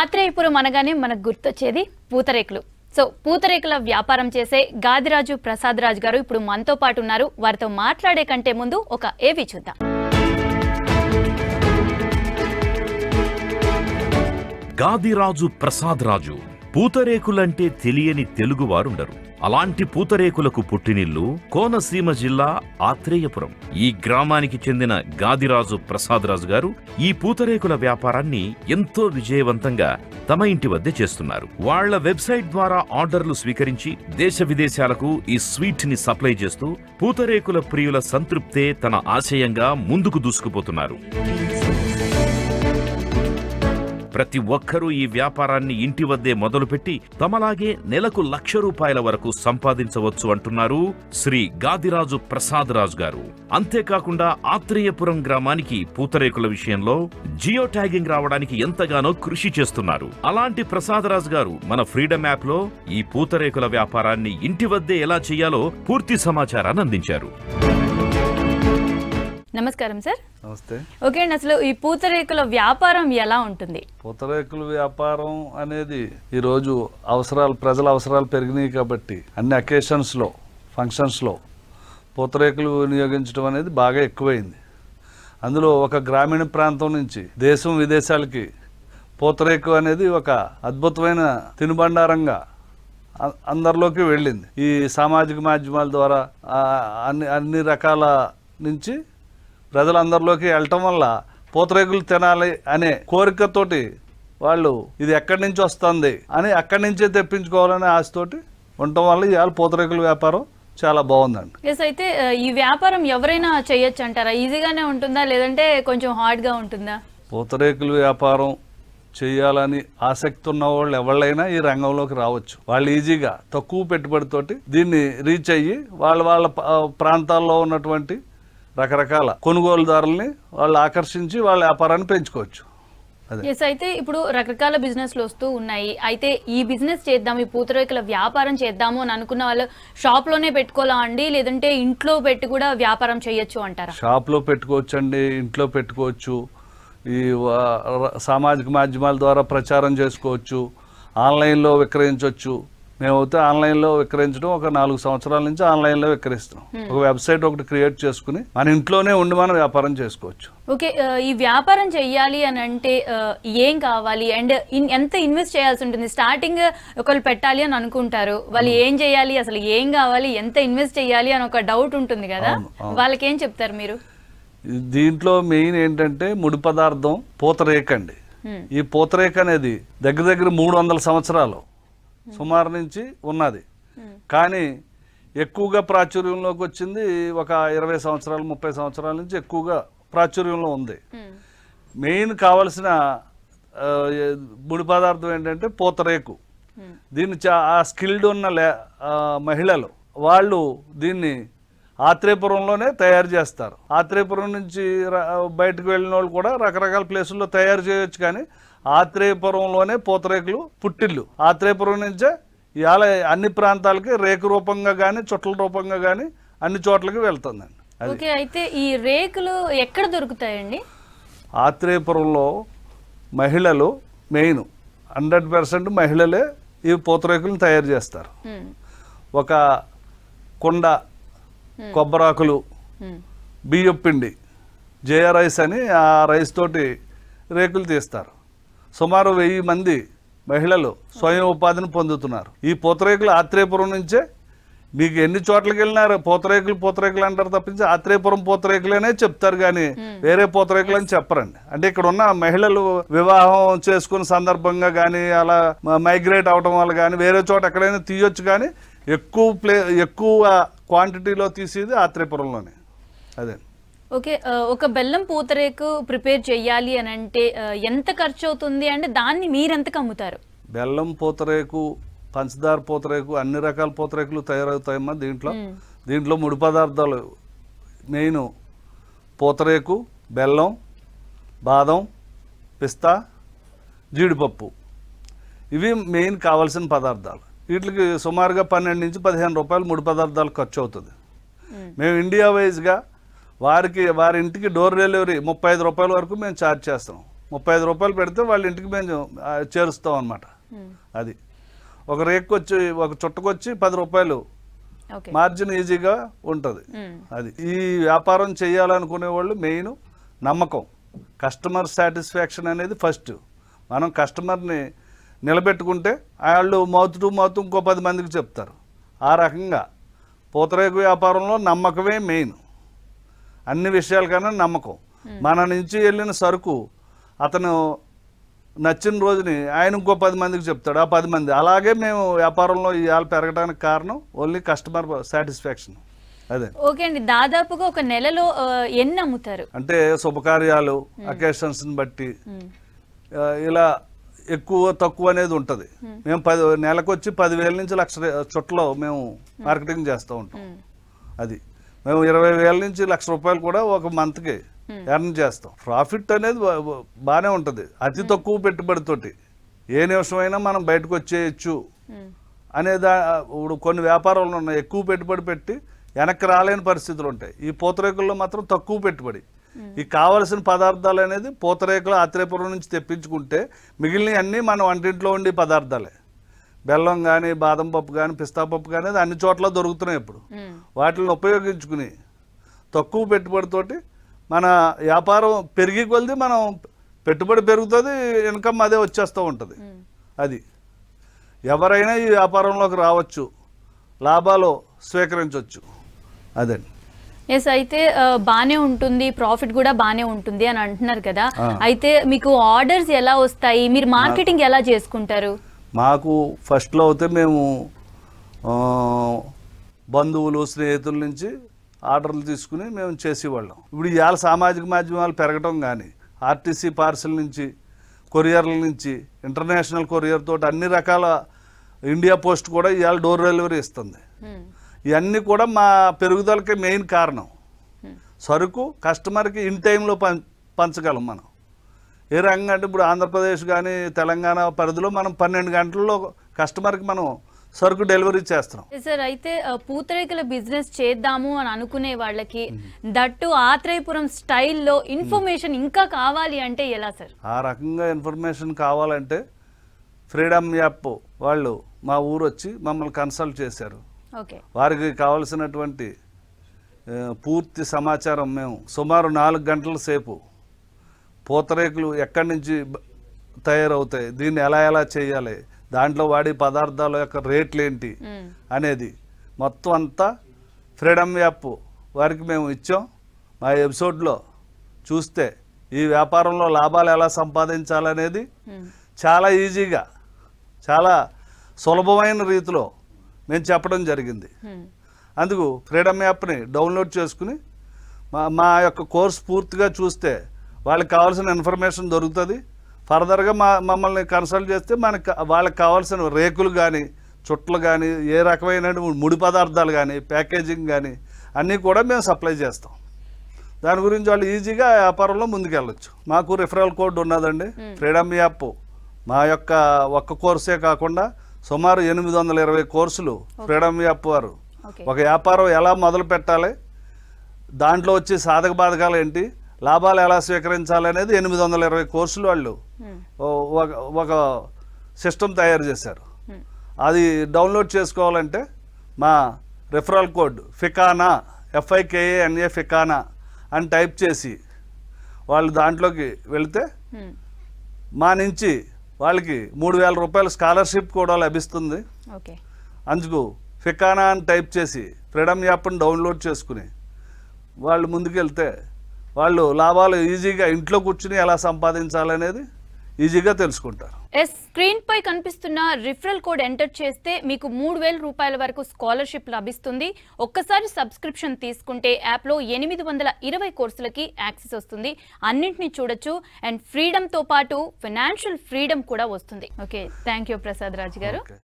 ఆత్రేయపురం అనగానే మనకు గుర్తొచ్చేది పూతరేకులు సో పూతరేకుల వ్యాపారం చేసే గాదిరాజు ప్రసాద్ రాజు గారు ఇప్పుడు మనతో పాటు ఉన్నారు వారితో మాట్లాడే కంటే ముందు ఒక ఏవి చూద్దాం గాదిరాజు ప్రసాద్ రాజు పూతరేకులంటే తెలియని తెలుగువారుండరు అలాంటి పూతరేకులకు పుట్టినిల్లు కోనసీమ జిల్లా ఆత్రేయపురం ఈ గ్రామానికి చెందిన గాదిరాజు ప్రసాదరాజు గారు ఈ పూతరేకుల వ్యాపారాన్ని ఎంతో విజయవంతంగా తమ ఇంటి వద్దే చేస్తున్నారు వాళ్ల వెబ్సైట్ ద్వారా ఆర్డర్లు స్వీకరించి దేశ విదేశాలకు ఈ స్వీట్ ని సప్లై చేస్తూ పూతరేకుల ప్రియుల సంతృప్తే తన ఆశయంగా ముందుకు దూసుకుపోతున్నారు ప్రతి ఒక్కరూ ఈ వ్యాపారాన్ని ఇంటి వద్దే మొదలుపెట్టి తమలాగే నెలకు లక్ష రూపాయల వరకు సంపాదించవచ్చు అంటున్నారు శ్రీ గాదిరాజు ప్రసాద్ రాజు గారు అంతేకాకుండా ఆత్రేయపురం గ్రామానికి పూతరేకుల విషయంలో జియో ట్యాగింగ్ రావడానికి ఎంతగానో కృషి చేస్తున్నారు అలాంటి ప్రసాద్ రాజు గారు మన ఫ్రీడమ్ యాప్ లో ఈ పూతరేకుల వ్యాపారాన్ని ఇంటి వద్దే ఎలా చేయాలో పూర్తి సమాచారాన్ని అందించారు నమస్కారం సార్ నమస్తే ఓకే అండి అసలు ఈ పూతరేకుల వ్యాపారం ఎలా ఉంటుంది పూతరేకుల వ్యాపారం అనేది ఈరోజు అవసరాలు ప్రజల అవసరాలు పెరిగినాయి కాబట్టి అన్ని అకేషన్స్లో ఫంక్షన్స్లో పూతరేకులు వినియోగించడం అనేది బాగా ఎక్కువైంది అందులో ఒక గ్రామీణ ప్రాంతం నుంచి దేశం విదేశాలకి పూతరేకు అనేది ఒక అద్భుతమైన తినుబండారంగా అందరిలోకి వెళ్ళింది ఈ సామాజిక మాధ్యమాల ద్వారా అన్ని అన్ని రకాల నుంచి ప్రజలందరిలోకి వెళ్ళటం వల్ల పూతరేకులు తినాలి అనే కోరికతోటి వాళ్ళు ఇది ఎక్కడి నుంచి వస్తుంది అని అక్కడి నుంచే తెప్పించుకోవాలనే ఆశతోటి ఉండటం వల్ల ఇవాళ పూతరేకుల వ్యాపారం చాలా బాగుందండి ఎస్ అయితే ఈ వ్యాపారం ఎవరైనా చేయొచ్చు అంటారా ఈజీగానే ఉంటుందా లేదంటే కొంచెం హార్డ్గా ఉంటుందా పూతరేకుల వ్యాపారం చేయాలని ఆసక్తి ఉన్న వాళ్ళు ఎవళ్ళైనా ఈ రంగంలోకి రావచ్చు వాళ్ళు ఈజీగా తక్కువ పెట్టుబడితోటి దీన్ని రీచ్ అయ్యి వాళ్ళ వాళ్ళ ప్రాంతాల్లో ఉన్నటువంటి రకరకాల కొనుగోలుదారుల్ని వాళ్ళు ఆకర్షించి వాళ్ళ వ్యాపారాన్ని పెంచుకోవచ్చు ఎస్ అయితే ఇప్పుడు రకరకాల బిజినెస్లు వస్తూ ఉన్నాయి అయితే ఈ బిజినెస్ చేద్దాం ఈ పూతరేకుల వ్యాపారం చేద్దాము అని అనుకున్న వాళ్ళు షాప్ లోనే పెట్టుకోవాలా అండి లేదంటే ఇంట్లో పెట్టి కూడా వ్యాపారం చేయొచ్చు అంటారా షాప్ లో పెట్టుకోవచ్చు అండి ఇంట్లో పెట్టుకోవచ్చు ఈ సామాజిక మాధ్యమాల ద్వారా ప్రచారం చేసుకోవచ్చు ఆన్లైన్లో విక్రయించవచ్చు మేమైతే ఆన్లైన్లో విక్రయించడం ఒక నాలుగు సంవత్సరాల నుంచి ఆన్లైన్లో విక్రయిస్తున్నాం ఒక వెబ్సైట్ ఒకటి క్రియేట్ చేసుకుని మన ఇంట్లోనే ఉండి మనం వ్యాపారం చేసుకోవచ్చు ఓకే ఈ వ్యాపారం చెయ్యాలి అని అంటే ఏం కావాలి అండ్ ఎంత ఇన్వెస్ట్ చేయాల్సి ఉంటుంది స్టార్టింగ్ ఒకళ్ళు పెట్టాలి అని అనుకుంటారు వాళ్ళు ఏం చేయాలి అసలు ఏం కావాలి ఎంత ఇన్వెస్ట్ చేయాలి అని ఒక డౌట్ ఉంటుంది కదా వాళ్ళకి ఏం చెప్తారు మీరు దీంట్లో మెయిన్ ఏంటంటే ముడి పదార్థం పూతరేక్ అండి ఈ పూతరేక్ అనేది దగ్గర దగ్గర మూడు వందల సంవత్సరాలు సుమారు నుంచి ఉన్నది కానీ ఎక్కువగా ప్రాచుర్యంలోకి వచ్చింది ఒక ఇరవై సంవత్సరాలు ముప్పై సంవత్సరాల నుంచి ఎక్కువగా ప్రాచుర్యంలో ఉంది మెయిన్ కావలసిన ముడి పదార్థం ఏంటంటే పోతరేకు దీన్ని ఆ స్కిల్డ్ ఉన్న మహిళలు వాళ్ళు దీన్ని ఆత్రేయపురంలోనే తయారు చేస్తారు ఆత్రేయపురం నుంచి బయటకు వెళ్ళిన వాళ్ళు కూడా రకరకాల ప్లేసుల్లో తయారు చేయొచ్చు కానీ ఆత్రేయపురంలోనే పూతరేకులు పుట్టిల్లు ఆత్రేయపురం నుంచే ఇవాళ అన్ని ప్రాంతాలకి రేకు రూపంగా కానీ చుట్టల రూపంగా కానీ అన్ని చోట్లకి వెళ్తుందండి ఓకే అయితే ఈ రేకులు ఎక్కడ దొరుకుతాయండి ఆత్రేయపురంలో మహిళలు మెయిన్ హండ్రెడ్ పర్సెంట్ మహిళలే ఈ పూతరేకులను తయారు చేస్తారు ఒక కుండ కొబ్బరాకులు బియ్యం పిండి రైస్ అని ఆ రైస్ తోటి రేకులు తీస్తారు సుమారు వెయ్యి మంది మహిళలు స్వయం ఉపాధిని పొందుతున్నారు ఈ పూతరేకులు ఆత్రేయపురం నుంచే మీకు ఎన్ని చోట్లకి వెళ్ళినారు పూతరేకులు పూతరేకులు అంటారు తప్పించి ఆత్రేయపురం పూతరేకులనే చెప్తారు కానీ hmm. వేరే పూతరేకులు అని చెప్పరండి అంటే ఇక్కడ ఉన్న మహిళలు వివాహం చేసుకున్న సందర్భంగా కానీ అలా మైగ్రేట్ అవడం వల్ల కానీ వేరే చోట ఎక్కడైనా తీయొచ్చు కానీ ఎక్కువ ప్లే ఎక్కువ క్వాంటిటీలో తీసేది ఆత్రేయపురంలోనే అదే ఓకే ఒక బెల్లం పూతరేకు ప్రిపేర్ చేయాలి అని అంటే ఎంత ఖర్చు అవుతుంది అంటే దాన్ని మీరెంత అమ్ముతారు బెల్లం పూతరేకు పంచదార పూతరేకు అన్ని రకాల పూతరేకులు తయారవుతాయమ్మా దీంట్లో దీంట్లో ముడి పదార్థాలు మెయిన్ పూతరేకు బెల్లం బాదం పిస్తా జీడిపప్పు ఇవి మెయిన్ కావాల్సిన పదార్థాలు వీటికి సుమారుగా పన్నెండు నుంచి పదిహేను రూపాయలు ముడి పదార్థాలు ఖర్చు అవుతుంది మేము ఇండియా వైజ్గా వారికి వారి ఇంటికి డోర్ డెలివరీ ముప్పై రూపాయల వరకు మేము ఛార్జ్ చేస్తాం ముప్పై రూపాయలు పెడితే వాళ్ళ ఇంటికి మేము చేరుస్తాం అనమాట అది ఒక రేక్కొచ్చి ఒక చుట్టకొచ్చి పది రూపాయలు మార్జిన్ ఈజీగా ఉంటుంది అది ఈ వ్యాపారం చేయాలనుకునే వాళ్ళు మెయిన్ నమ్మకం కస్టమర్ సాటిస్ఫాక్షన్ అనేది ఫస్ట్ మనం కస్టమర్ని నిలబెట్టుకుంటే వాళ్ళు మౌత్ టు మౌత్ ఇంకో పది మందికి చెప్తారు ఆ రకంగా పూతరేకు వ్యాపారంలో నమ్మకమే మెయిన్ అన్ని విషయాలకన్నా నమ్మకం మన నుంచి వెళ్ళిన సరుకు అతను నచ్చిన రోజుని ఆయన ఇంకో పది మందికి చెప్తాడు ఆ పది మంది అలాగే మేము వ్యాపారంలో ఇవాళ పెరగడానికి కారణం ఓన్లీ కస్టమర్ సాటిస్ఫాక్షన్ అదే ఓకే అండి దాదాపుగా ఒక నెలలో ఎన్ని అమ్ముతారు అంటే శుభకార్యాలు అకేషన్స్ బట్టి ఇలా ఎక్కువ తక్కువ అనేది ఉంటుంది మేము పది నెలకు వచ్చి పదివేల నుంచి లక్ష చుట్టలో మేము మార్కెటింగ్ చేస్తూ ఉంటాం అది మేము ఇరవై వేల నుంచి లక్ష రూపాయలు కూడా ఒక మంత్కి ఎర్న్ hmm. చేస్తాం ప్రాఫిట్ అనేది బాగానే ఉంటుంది అతి hmm. తక్కువ పెట్టుబడితోటి ఏ నిమిషమైనా మనం బయటకు వచ్చేయచ్చు hmm. అనేదా ఇప్పుడు కొన్ని వ్యాపారాలు ఉన్నాయి ఎక్కువ పెట్టుబడి పెట్టి వెనక్కి రాలేని పరిస్థితులు ఉంటాయి ఈ పూతరేకుల్లో మాత్రం తక్కువ పెట్టుబడి ఈ కావలసిన పదార్థాలు అనేది పూతరేకులు ఆత్రేపురం నుంచి తెప్పించుకుంటే మిగిలిన అన్నీ మన వంటింట్లో ఉండే పదార్థాలే బెల్లం కానీ బాదం పప్పు కానీ పిస్తా పప్పు కానీ అది అన్ని చోట్ల దొరుకుతున్నాయి ఇప్పుడు వాటిని ఉపయోగించుకుని తక్కువ పెట్టుబడితోటి మన వ్యాపారం పెరిగి కొలిది మనం పెట్టుబడి పెరుగుతుంది ఇన్కమ్ అదే వచ్చేస్తూ ఉంటుంది అది ఎవరైనా ఈ వ్యాపారంలోకి రావచ్చు లాభాలు స్వీకరించవచ్చు అదండి ఎస్ అయితే బాగానే ఉంటుంది ప్రాఫిట్ కూడా బాగానే ఉంటుంది అని అంటున్నారు కదా అయితే మీకు ఆర్డర్స్ ఎలా వస్తాయి మీరు మార్కెటింగ్ ఎలా చేసుకుంటారు మాకు ఫస్ట్లో అయితే మేము బంధువులు స్నేహితుల నుంచి ఆర్డర్లు తీసుకుని మేము చేసేవాళ్ళం ఇప్పుడు ఇవాళ సామాజిక మాధ్యమాలు పెరగటం కానీ ఆర్టీసీ పార్సల్ నుంచి కొరియర్ల నుంచి ఇంటర్నేషనల్ కొరియర్ తోటి అన్ని రకాల ఇండియా పోస్ట్ కూడా ఇవాళ డోర్ డెలివరీ ఇస్తుంది ఇవన్నీ కూడా మా పెరుగుదలకి మెయిన్ కారణం సరుకు కస్టమర్కి ఇన్ టైంలో పంచగలం మనం ఏ రంగం అంటే ఇప్పుడు ఆంధ్రప్రదేశ్ కానీ తెలంగాణ పరిధిలో మనం పన్నెండు గంటల్లో కస్టమర్కి మనం సరుకు డెలివరీ చేస్తున్నాం సార్ అయితే పూతరేకుల బిజినెస్ చేద్దాము అని అనుకునే వాళ్ళకి hmm. దట్టు ఆత్రేయపురం స్టైల్లో hmm. ఇన్ఫర్మేషన్ ఇంకా కావాలి అంటే ఎలా సార్ ఆ రకంగా ఇన్ఫర్మేషన్ కావాలంటే ఫ్రీడమ్ యాప్ వాళ్ళు మా ఊరు వచ్చి మమ్మల్ని కన్సల్ట్ చేశారు వారికి కావలసినటువంటి పూర్తి సమాచారం మేము సుమారు నాలుగు గంటల సేపు పూతరేకులు ఎక్కడి నుంచి తయారవుతాయి దీన్ని ఎలా ఎలా చేయాలి దాంట్లో వాడే పదార్థాల యొక్క రేట్లు ఏంటి అనేది మొత్తం అంతా ఫ్రీడమ్ యాప్ వారికి మేము ఇచ్చాం మా ఎపిసోడ్లో చూస్తే ఈ వ్యాపారంలో లాభాలు ఎలా సంపాదించాలనేది చాలా ఈజీగా చాలా సులభమైన రీతిలో మేము చెప్పడం జరిగింది అందుకు ఫ్రీడమ్ యాప్ని డౌన్లోడ్ చేసుకుని మా మా యొక్క కోర్స్ పూర్తిగా చూస్తే వాళ్ళకి కావాల్సిన ఇన్ఫర్మేషన్ దొరుకుతుంది ఫర్దర్గా మా మమ్మల్ని కన్సల్ట్ చేస్తే మనకి వాళ్ళకి కావాల్సిన రేకులు కానీ చుట్టలు కానీ ఏ రకమైన ముడి పదార్థాలు కానీ ప్యాకేజింగ్ కానీ అన్నీ కూడా మేము సప్లై చేస్తాం దాని గురించి వాళ్ళు ఈజీగా వ్యాపారంలో ముందుకెళ్ళచ్చు మాకు రిఫరల్ కోడ్ ఉన్నదండి ఫ్రీడమ్ యాప్ మా యొక్క ఒక్క కోర్సే కాకుండా సుమారు ఎనిమిది వందల ఇరవై కోర్సులు ఫ్రీడమ్ యాప్ వారు ఒక వ్యాపారం ఎలా మొదలు పెట్టాలి దాంట్లో వచ్చే సాధక బాధకాలు ఏంటి లాభాలు ఎలా స్వీకరించాలి అనేది ఎనిమిది వందల ఇరవై కోర్సులు వాళ్ళు ఒక సిస్టమ్ తయారు చేశారు అది డౌన్లోడ్ చేసుకోవాలంటే మా రెఫరల్ కోడ్ ఫికానా ఎఫ్ఐకేఏ ఎన్ఏ ఫికానా అని టైప్ చేసి వాళ్ళు దాంట్లోకి వెళితే మా నుంచి వాళ్ళకి మూడు వేల రూపాయల స్కాలర్షిప్ కూడా లభిస్తుంది అందుకు ఫికానా అని టైప్ చేసి ఫ్రీడమ్ యాప్ని డౌన్లోడ్ చేసుకుని వాళ్ళు ముందుకెళ్తే వాళ్ళు లాభాలు ఈజీగా ఇంట్లో కూర్చుని ఎలా సంపాదించాలనేది ఈజీగా తెలుసుకుంటారు ఎస్ స్క్రీన్ పై కనిపిస్తున్న రిఫరల్ కోడ్ ఎంటర్ చేస్తే మీకు మూడు వేల రూపాయల వరకు స్కాలర్షిప్ లభిస్తుంది ఒక్కసారి సబ్స్క్రిప్షన్ తీసుకుంటే యాప్లో ఎనిమిది వందల ఇరవై కోర్సులకి యాక్సెస్ వస్తుంది అన్నింటినీ చూడొచ్చు అండ్ ఫ్రీడమ్తో పాటు ఫైనాన్షియల్ ఫ్రీడమ్ కూడా వస్తుంది okay thank you Prasad Raju గారు